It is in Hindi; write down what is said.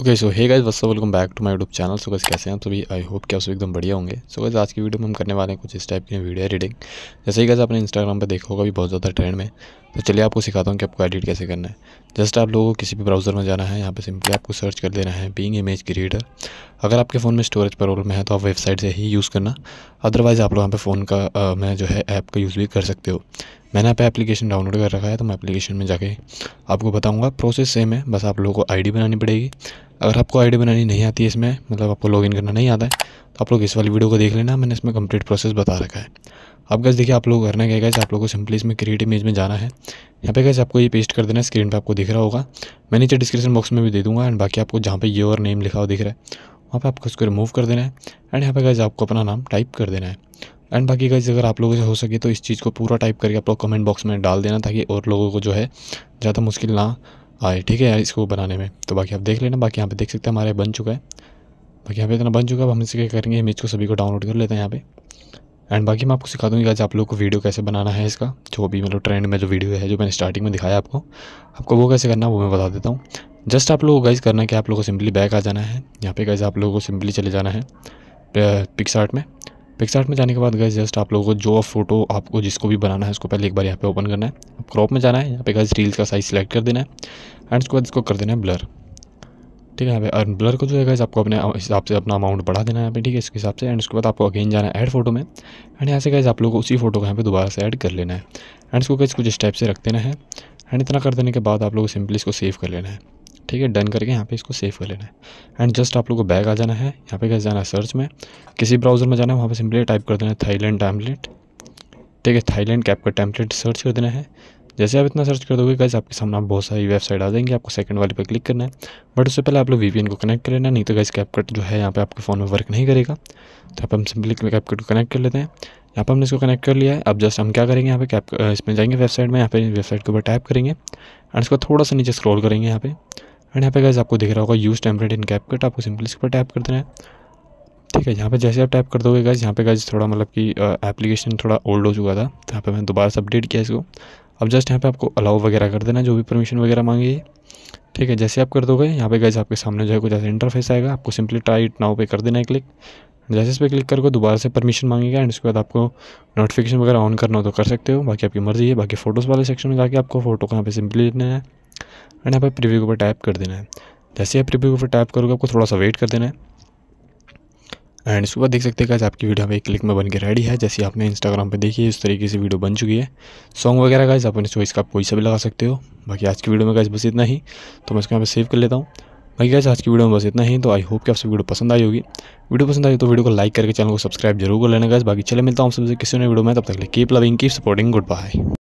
okay so hey guys what's up welcome back to my YouTube channel so guys कैसे हैं तो भी आई होप कि आप सब एकदम बढ़िया होंगे सो so आज की वीडियो में हम करने वाले हैं कुछ इस टाइप की वीडियो एडिटिंग जैसे ही गैस आपने इंस्टाग्राम पर देखा होगा भी बहुत ज़्यादा ट्रेंड में तो चलिए आपको सिखाता हूँ कि आपको एडिट कैसे करना है जस्ट आप लोगों को किसी भी ब्राउज़र में जाना है यहाँ पर सिंपली आपको सर्च कर देना है बींग इमेज क्रिएटर अगर आपके फ़ोन में स्टोरेज प्रॉब्लम है तो आप वेबसाइट से ही यूज़ करना अदरवाइज़ आप लोग यहाँ पर फ़ोन का मैं जो है ऐप का यूज़ भी कर सकते हो मैंने यहाँ पे एप्लीकेशन डाउनलोड कर रखा है तो मैं एप्लीकेशन में जाके आपको बताऊंगा प्रोसेस सेम है बस आप लोगों को आईडी बनानी पड़ेगी अगर आपको आईडी बनानी नहीं आती है इसमें मतलब आपको लॉगिन करना नहीं आता है तो आप लोग इस वाली वीडियो को देख लेना मैंने इसमें कंप्लीट प्रोसेस बता रखा है अब गैस देखिए आप लोग करना क्या कैसे आप लोगों को सिंपली इसमें क्रिएट इमेज में जाना है यहाँ पे कैसे आपको ये पेस्ट कर देना है स्क्रीन पर आपको दिख रहा होगा मैं नीचे डिस्क्रिप्शन बॉक्स में भी दे दूँगा एंड बाकी आपको जहाँ पर ये और नेम लिखा हुआ दिख रहा है वहाँ पे आपको उसको रिमूव कर देना है एंड यहाँ पे कैसे आपको अपना नाम टाइप कर देना है एंड बाकी गैस अगर आप लोगों से हो सके तो इस चीज़ को पूरा टाइप करके आप लोग कमेंट बॉक्स में डाल देना ताकि और लोगों को जो है ज़्यादा मुश्किल ना आए ठीक है इसको बनाने में तो बाकी आप देख लेना बाकी यहाँ पे देख सकते हैं हमारे बन चुका है बाकी यहाँ पे इतना बन चुका है हम इसे क्या करेंगे इमेज को सभी को डाउनलोड कर लेते हैं यहाँ पे एंड बाकी मैं आपको सिखा दूँगी आज आप लोग को वीडियो कैसे बनाना है इसका जो भी मतलब ट्रेंड में जो वीडियो है जो मैंने स्टार्टिंग में दिखाया आपको आपको वो कैसे करना वो मैं बता देता हूँ जस्ट आप लोगों को गाइज करना है कि आप लोगों को सिंपली बैक आ जाना है यहाँ पे गाइज आप लोगों को सिंपली चले जाना है पिक्स आर्ट में पिक्सार्ट में जाने के बाद गए जस्ट आप लोगों को जो फोटो आपको जिसको भी बनाना है उसको पहले एक बार यहाँ पे ओपन करना है आप क्रॉप में जाना है यहाँ पे गए रील्स का साइज सेलेक्ट कर देना है एंड उसके बाद इसको कर देना है ब्लर ठीक है यहाँ पे ब्लर को जो है गैस आपको अपने हिसाब से अपना अमाउंट बढ़ा देना है यहाँ पे ठीक है इसके हिसाब से एंड उसके बाद आपको अगेन जाना है ऐड फोटो में एंड यहाँ से गैस आप लोग को उसी फोटो को यहाँ पे दोबारा से ऐड कर लेना है एंड इसको गैस कुछ स्टेप से रख देना है एंड इतना कर देने के बाद आप लोग सिंपली इसको सेव कर लेना है ठीक है डन करके यहाँ पे इसको सेव कर लेना है एंड जस्ट आप लोग को बैग आ जाना है यहाँ पे कैसे जाना है सर्च में किसी ब्राउज़र में जाना है वहाँ पे सिंपली टाइप कर देना है थाईलैंड टैम्पलेट ठीक है थाईलैंड कैप का टैम्पलेट सर्च कर देना है जैसे आप इतना सर्च कर दोगे कैसे आपके सामने आप बहुत सारी वेबसाइट आ जाएंगी आपको सेकंड वाले पर क्लिक करना है बट उससे पहले आप लोग वी को कनेक्ट कर लेना नहीं तो गैस कैपकट जो है यहाँ पर आपके फ़ोन में वर्क नहीं करेगा तो आप हम सिंपली कैपकट को कनेक्ट कर लेते हैं यहाँ पर हमने इसको कनेक्ट कर लिया है अब जस्ट हम क्या करेंगे यहाँ पे कैप इसमें जाएंगे वेबसाइट में यहाँ पे वेबसाइट के ऊपर टाइप करेंगे एंड इसको थोड़ा सा नीचे स्क्रॉल करेंगे यहाँ पे एंड यहाँ पे गैस आपको दिख रहा होगा use template in CapCut आपको सिंपली इस पर टैप कर देना है ठीक है यहाँ पे जैसे आप टैप कर दोगे गैस यहाँ पे गैस थोड़ा मतलब कि एप्लीकेशन थोड़ा ओल्ड हो चुका था तो यहाँ पर मैंने दोबारा से अपडेट किया इसको अब जस्ट यहाँ पर आपको अलाउ वगैरह कर देना जो भी परमिशन वगैरह मांगे ठीक है जैसे आप कर दोगे यहाँ पे गैस आपके सामने जो है कुछ ऐसा इंटरफेस आएगा आपको सिंपली ट्राई नाव नाउ पे कर देना है क्लिक जैसे इस पर क्लिक करोगे दोबारा से परमिशन मांगेगा एंड उसके बाद आपको नोटिफिकेशन वगैरह ऑन करना हो तो कर सकते हो बाकी आपकी मर्ज़ी है बाकी फ़ोटोज़ वाले सेक्शन में जाके आपको फ़ोटो कहाँ पे सिंपली लेना है एंड यहाँ पर प्रिव्यू के ऊपर टाइप कर देना है जैसे आप प्रिव्यू के ऊपर टाइप करोगे आपको थोड़ा सा वेट कर देना है एंड इसके बाद देख सकते हैं आज आपकी वीडियो हमें एक क्लिक में बन के रेडी है जैसे आपने इंस्टाग्राम पे देखी है इस तरीके से वीडियो बन चुकी है सॉन्ग वगैरह का आप अपने चॉइस का आप कोई सा भी लगा सकते हो बाकी आज की वीडियो में गाइज बस इतना ही तो मैं इसको यहाँ पे सेव कर लेता हूँ बाकी गाइज आज की वीडियो में बस इतना ही तो आई होप कि आपसे वीडियो पसंद आई होगी वीडियो पसंद आई तो वीडियो को लाइक करके चैनल को सब्सक्राइब जरूर कर लेना गाइज बाकी चले मिलता हूँ सबसे किसी ने वीडियो में तब तक keep loving keep supporting good bye